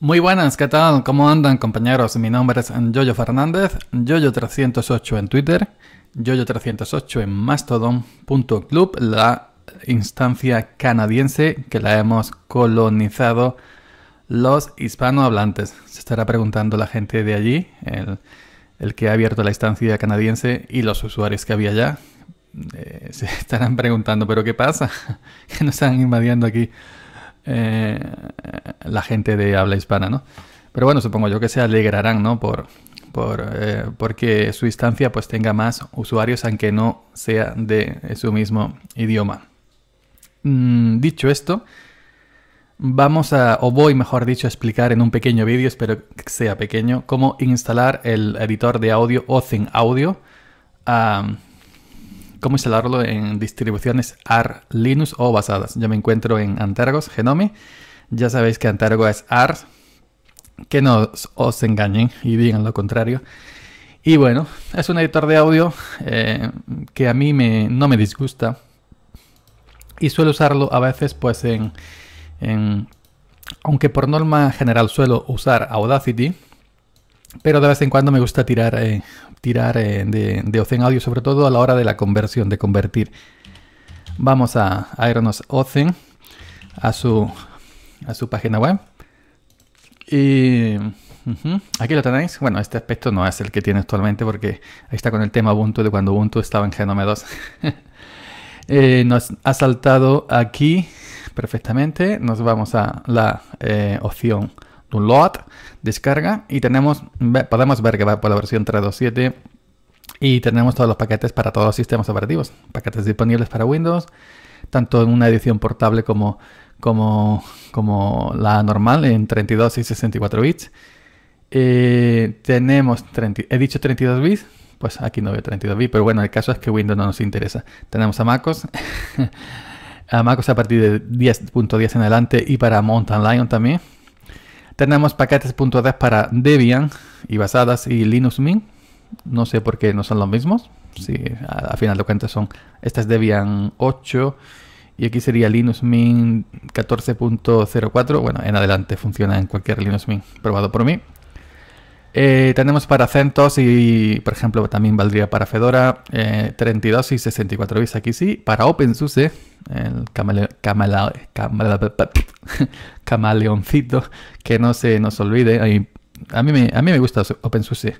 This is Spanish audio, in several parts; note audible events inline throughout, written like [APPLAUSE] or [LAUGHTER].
Muy buenas, ¿qué tal? ¿Cómo andan compañeros? Mi nombre es Yoyo Fernández, Yoyo308 en Twitter, Yoyo308 en Mastodon.club, la instancia canadiense que la hemos colonizado los hispanohablantes. Se estará preguntando la gente de allí, el, que ha abierto la instancia canadiense y los usuarios que había allá. Eh, se [LAUGHS] estarán preguntando, ¿pero qué pasa? [LAUGHS] que nos están invadiendo aquí eh, la gente de habla hispana, ¿no? Pero bueno, supongo yo que se alegrarán, ¿no? Por, por, eh, porque su instancia pues tenga más usuarios, aunque no sea de su mismo idioma. Mm, dicho esto, vamos a, o voy mejor dicho, a explicar en un pequeño vídeo, espero que sea pequeño, cómo instalar el editor de audio Ozen Audio cómo instalarlo en distribuciones AR Linux o basadas. Yo me encuentro en Antargos Genome. Ya sabéis que Antargo es AR. Que no os engañen y digan lo contrario. Y bueno, es un editor de audio eh, que a mí me, no me disgusta. Y suelo usarlo a veces pues en... Aunque por norma general suelo usar Audacity pero de vez en cuando me gusta tirar, eh, tirar eh, de, de Ozen Audio, sobre todo a la hora de la conversión, de convertir. Vamos a, a irnos a su, a su página web. Y aquí lo tenéis. Bueno, este aspecto no es el que tiene actualmente porque ahí está con el tema Ubuntu de cuando Ubuntu estaba en Genome 2. [LAUGHS] Eh, nos ha saltado aquí perfectamente. Nos vamos a la opción un load descarga y tenemos, podemos ver que va por la versión 3.2.7 y tenemos todos los paquetes para todos los sistemas operativos, paquetes disponibles para Windows, tanto en una edición portable como, como, como la normal en 32 y 64 bits. Eh, tenemos, he dicho 32 bits, pues aquí no veo 32 bits, pero bueno, el caso es que Windows no nos interesa. Tenemos a MacOS, [LAUGHS] a MacOS a partir de 10.10 en adelante y para Mountain Lion también. Tenemos puntuadas para Debian y basadas y Linux Mint. No sé por qué no son los mismos. Si al final de cuentas son. Esta es Debian 8 y aquí sería Linux Mint 14.04. Bueno, en adelante funciona en cualquier Linux Mint probado por mí. Eh, tenemos para CentOS y, por ejemplo, también valdría para Fedora 32 eh, y 64 bits aquí sí. Para OpenSUSE, el [LAUGHS] camaleoncito, que no se nos olvide. a, mí me, a mí me gusta OpenSUSE.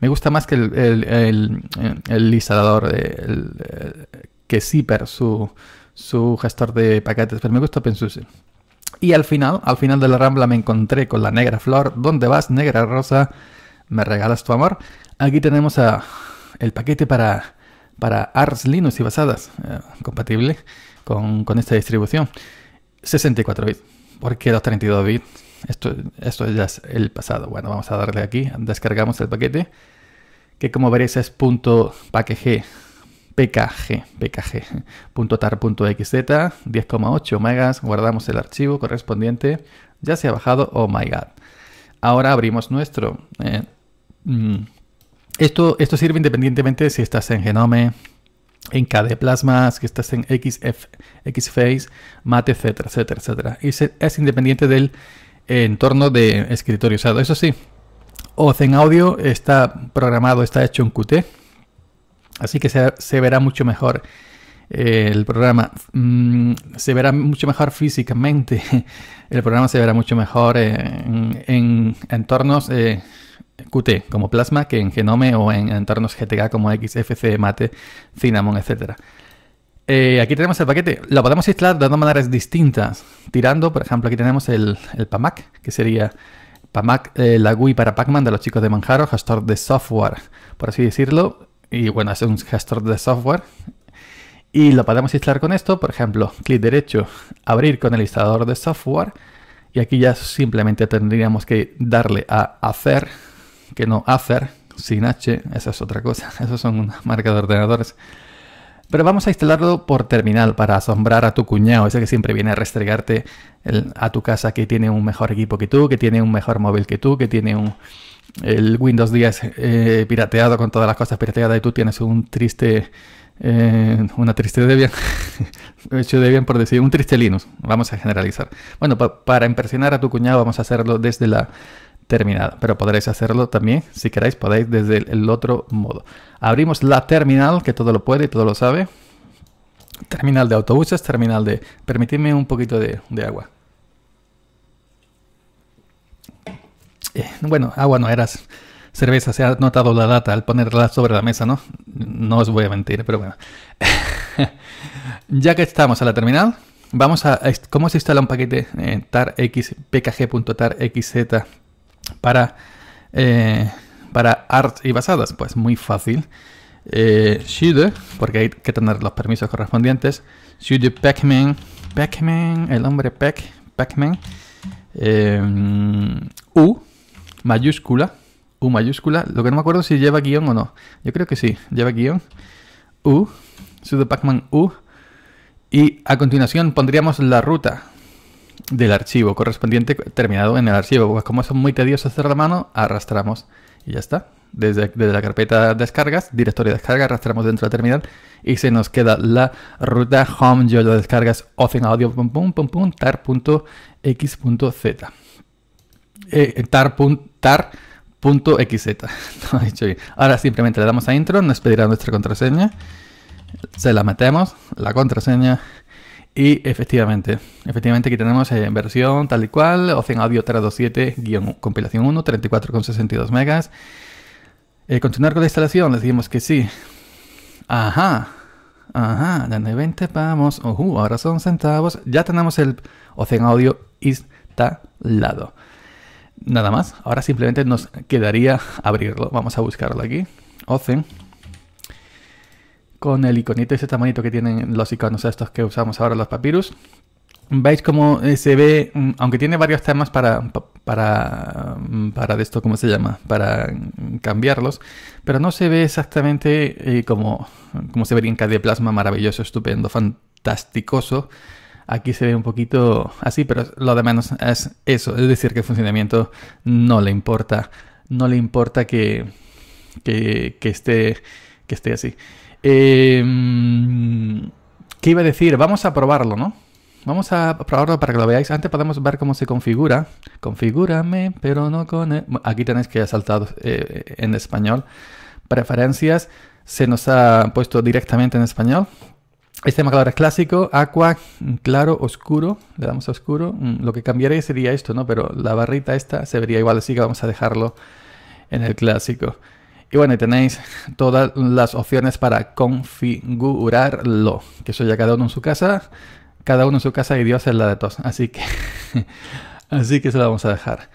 Me gusta más que el, el, el, que Zipper, su, su gestor de paquetes, pero me gusta OpenSUSE. Y al final, al final de la rambla me encontré con la negra flor. ¿Dónde vas, negra rosa? me regalas tu amor. Aquí tenemos el paquete para, para Ars Linux y basadas, eh, compatible con, esta distribución. 64 bits. ¿Por qué los 32 bits? Esto, esto ya es el pasado. Bueno, vamos a darle aquí, descargamos el paquete, que como veréis es punto pkg, pkg, .tar.xz, 10,8 megas, guardamos el archivo correspondiente, ya se ha bajado, oh my god. Ahora abrimos nuestro... Eh, Mm. esto, esto sirve independientemente si estás en Genome, en KD Plasma si estás en XF, XFace, Mate, etcétera, etcétera, etcétera. Y es independiente del entorno de escritorio usado. Eso sí, Ozen Audio está programado, está hecho en Qt, así que se, se verá mucho mejor eh, mm, [LAUGHS] el programa. se verá mucho mejor físicamente. Eh, el programa se verá mucho mejor en, entornos. Eh, Qt como Plasma que en Genome o en entornos GTK como XFC, Mate, Cinnamon, etc. Eh, aquí tenemos el paquete. Lo podemos instalar de dos maneras distintas. Tirando, por ejemplo, aquí tenemos el, PAMAC, que sería PAMAC, eh, la GUI para Pacman de los chicos de Manjaro, gestor de software, por así decirlo. Y bueno, es un gestor de software. Y lo podemos instalar con esto, por ejemplo, clic derecho, abrir con el instalador de software. Y aquí ya simplemente tendríamos que darle a hacer que no Acer, sin H, esa es otra cosa, [LAUGHS] esos son una marca de ordenadores. Pero vamos a instalarlo por terminal para asombrar a tu cuñado, ese que siempre viene a restregarte a tu casa que tiene un mejor equipo que tú, que tiene un mejor móvil que tú, que tiene un, el Windows 10 eh, pirateado con todas las cosas pirateadas y tú tienes un triste... Eh, una triste Debian, [LAUGHS] hecho Debian por decir, un triste Linux, vamos a generalizar. Bueno, para impresionar a tu cuñado vamos a hacerlo desde la terminada pero podréis hacerlo también, si queréis, podéis desde el otro modo. Abrimos la terminal, que todo lo puede y todo lo sabe. Terminal de autobuses, terminal de... Permitidme un poquito de, agua. Eh, bueno, agua no eras cerveza, se ha notado la data al ponerla sobre la mesa, ¿no? No os voy a mentir, pero bueno. [LAUGHS] ya que estamos a la terminal, vamos a... ¿Cómo se instala un paquete en xz para, eh, para art y basadas. Pues muy fácil. Eh, porque hay que tener los permisos correspondientes. Shude Pac-Man, el hombre Pac, Pac-Man. Eh, U mayúscula, U mayúscula. Lo que no me acuerdo si lleva guión o no. Yo creo que sí, lleva guión. U, Shude Pac-Man U. Y a continuación pondríamos la ruta, del archivo correspondiente terminado en el archivo. Pues como es muy tedioso hacer la mano, arrastramos y ya está. Desde, desde, la carpeta descargas, directorio de descarga, arrastramos dentro de terminal y se nos queda la ruta home yo lo descargas ocean audio pum pum pum pum tar.x.z punto punto .xz. Eh, eh, [LAUGHS] Ahora simplemente le damos a intro, nos pedirá nuestra contraseña, se la metemos, la contraseña y efectivamente, efectivamente aquí tenemos en eh, versión tal y cual, Ocean Audio 327, compilación 1, 34,62 megas. Eh, ¿Continuar con la instalación? Le decimos que sí. Ajá, ajá, de 20 vamos, Ojo, ahora son centavos. Ya tenemos el Ocean Audio instalado. Nada más, ahora simplemente nos quedaría abrirlo. Vamos a buscarlo aquí. Ocean con el iconito ese tamanito que tienen los iconos estos que usamos ahora los papyrus. Veis cómo eh, se ve, mm, aunque tiene varios temas para, para, mm, para de esto, ¿cómo se llama? Para mm, cambiarlos, pero no se ve exactamente eh, como, como se vería en KD Plasma, maravilloso, estupendo, fantasticoso. Aquí se ve un poquito así, pero lo de menos es eso, es decir, que el funcionamiento no le importa, no le importa que, que, que esté, que esté así. Em, ¿Qué iba a decir? Vamos a probarlo, ¿no? Vamos a probarlo para que lo veáis. Antes podemos ver cómo se configura. Configúrame, pero no con... Aquí tenéis que saltar saltado eh, en español. Preferencias. Se nos ha puesto directamente en español. Este marcador es clásico, aqua, claro, oscuro. Le damos a oscuro. Mm, lo que cambiaría sería esto, ¿no? Pero la barrita esta se vería igual, así que vamos a dejarlo en el clásico. Y bueno, y tenéis todas las opciones para configurarlo. Que eso ya cada uno en su casa. Cada uno en su casa y Dios es la de todos. Así que, [LAUGHS] así que se la vamos a dejar.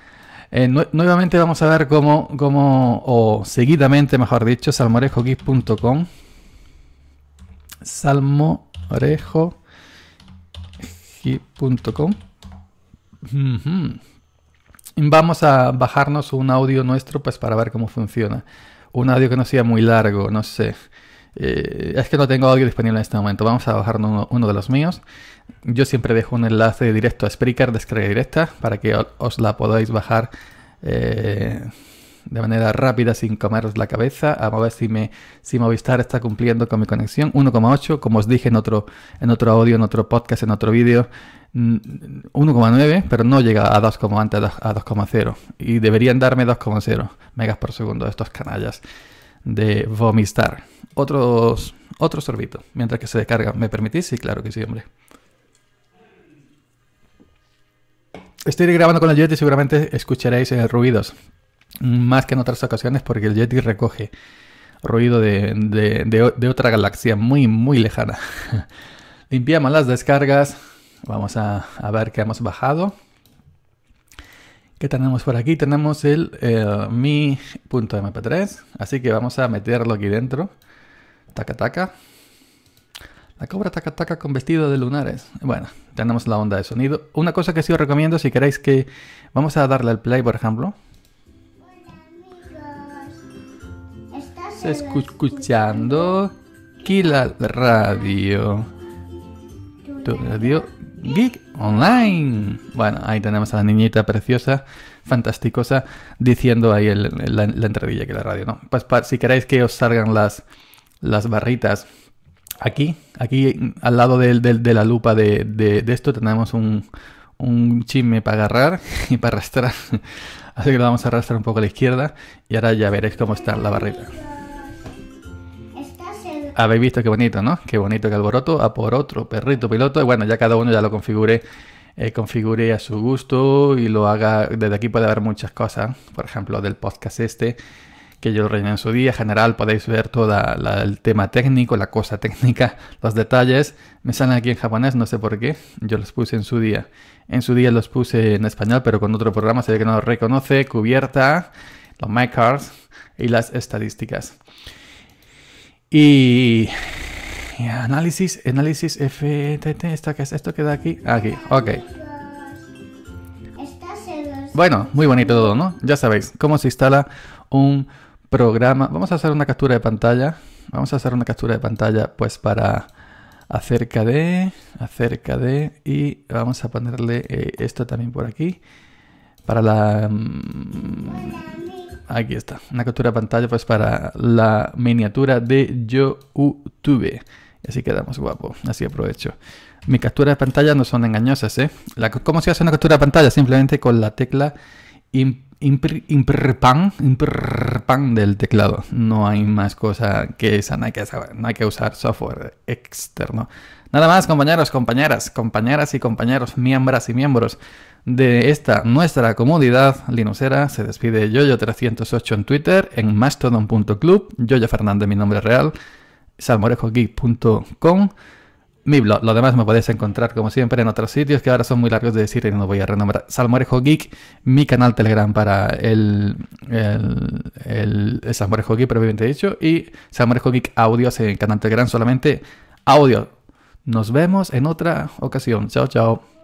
Eh, nuevamente vamos a ver cómo, cómo, o seguidamente, mejor dicho, salmorejo Salmorejogif.com. Vamos a bajarnos un audio nuestro pues para ver cómo funciona un audio que no sea muy largo, no sé. Eh, es que no tengo audio disponible en este momento. Vamos a bajar uno, de los míos. Yo siempre dejo un enlace directo a Spreaker, descarga directa, para que os la podáis bajar eh, de manera rápida sin comeros la cabeza, a ver si, me, Movistar está cumpliendo con mi conexión. 1,8, como os dije en otro, en otro audio, en otro podcast, en otro vídeo, 1,9, mm, pero no llega a 2 como antes, a 2,0. Y deberían darme 2,0 megas por segundo estos canallas de Vomistar. Otros, otro sorbito, mientras que se descarga. ¿Me permitís? Sí, claro que sí, hombre. Estoy grabando con el jet y seguramente escucharéis eh, ruidos más que en otras ocasiones porque el Yeti recoge ruido de, otra galaxia muy, muy lejana. [LAUGHS] Limpiamos las descargas. Vamos a, ver qué hemos bajado. ¿Qué tenemos por aquí? Tenemos el eh, mi.mp3. Así que vamos a meterlo aquí dentro. Taca, taca. La cobra taca taca con vestido de lunares. Bueno, tenemos la onda de sonido. Una cosa que sí os recomiendo si queréis que... Vamos a darle al play, por ejemplo. escuchando Kila Radio. Tu radio Geek Online. Bueno, ahí tenemos a la niñita preciosa, fantasticosa, diciendo ahí la, la, entradilla que la radio, ¿no? Pues si queréis que os salgan las, las barritas aquí, aquí al lado de, la lupa de, esto tenemos un, un chisme para agarrar y para arrastrar. [LAUGHS] Así que lo vamos a arrastrar un poco a la izquierda y ahora ya veréis cómo está la barrita habéis visto qué bonito, ¿no? Qué bonito que alboroto, a por otro perrito piloto. Y bueno, ya cada uno ya lo configure, eh, configure a su gusto y lo haga. Desde aquí puede haber muchas cosas, ¿eh? por ejemplo, del podcast este, que yo lo rellené en su día. En general podéis ver todo el tema técnico, la cosa técnica, [LAUGHS] los detalles. Me salen aquí en japonés, no sé por qué. Yo los puse en su día. En su día los puse en español, pero con otro programa se ve que no los reconoce. Cubierta, los my cards y las estadísticas. Y, análisis, análisis FTT, esta, esto queda aquí, aquí, ok. Bueno, muy bonito todo, ¿no? Ya sabéis cómo se instala un programa. Vamos a hacer una captura de pantalla. Vamos a hacer una captura de pantalla, pues para acerca de, acerca de, y vamos a ponerle eh, esto también por aquí para la. Mm, Aquí está, una captura de pantalla pues para la miniatura de YouTube. Así quedamos guapo, así aprovecho. Mis capturas de pantalla no son engañosas, ¿eh? ¿Cómo se hace una captura de pantalla? Simplemente con la tecla Input imprpan, del teclado. No hay más cosa que esa, no hay que, usar software externo. Nada más, compañeros, compañeras, compañeras y compañeros, miembros y miembros de esta nuestra comunidad linuxera. Se despide Yoyo308 en Twitter, en mastodon.club, Yoyo Fernández, mi nombre real, salmorejogeek.com. Mi blog, Lo demás me podéis encontrar, como siempre, en otros sitios que ahora son muy largos de decir y no voy a renombrar. Salmorejo Geek, mi canal Telegram para el, el, Geek, pero obviamente Geek, dicho, y Salmorejo Geek Audio, en el canal Telegram, solamente audio. Nos vemos en otra ocasión. Chao, chao.